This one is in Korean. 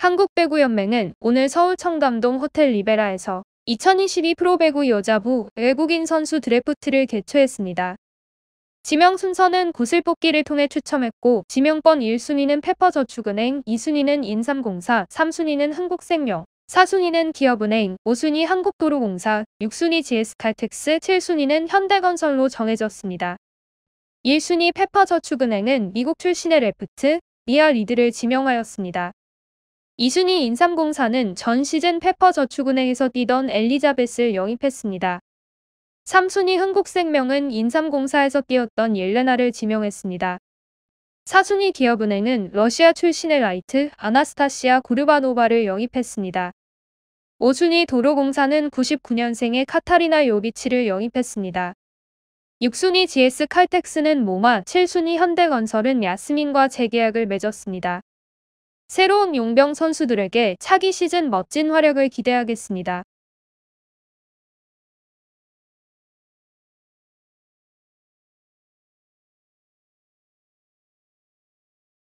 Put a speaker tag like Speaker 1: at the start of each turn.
Speaker 1: 한국배구연맹은 오늘 서울 청담동 호텔 리베라에서 2022 프로배구 여자부 외국인 선수 드래프트를 개최했습니다. 지명 순서는 구슬 뽑기를 통해 추첨했고 지명권 1순위는 페퍼저축은행, 2순위는 인삼공사, 3순위는 한국생명, 4순위는 기업은행, 5순위 한국도로공사, 6순위 GS칼텍스, 7순위는 현대건설로 정해졌습니다. 1순위 페퍼저축은행은 미국 출신의 레프트, 미아 리드를 지명하였습니다. 이순희 인삼공사는 전 시즌 페퍼저축은행에서 뛰던 엘리자베스를 영입했습니다. 3순위 흥국생명은 인삼공사에서 뛰었던 옐레나를 지명했습니다. 4순위 기업은행은 러시아 출신의 라이트 아나스타시아 구르바노바를 영입했습니다. 5순위 도로공사는 99년생의 카타리나 요비치를 영입했습니다. 6순위 GS 칼텍스는 모마, 7순위 현대건설은 야스민과 재계약을 맺었습니다. 새로운 용병 선수들에게 차기 시즌 멋진 활약을 기대하겠습니다.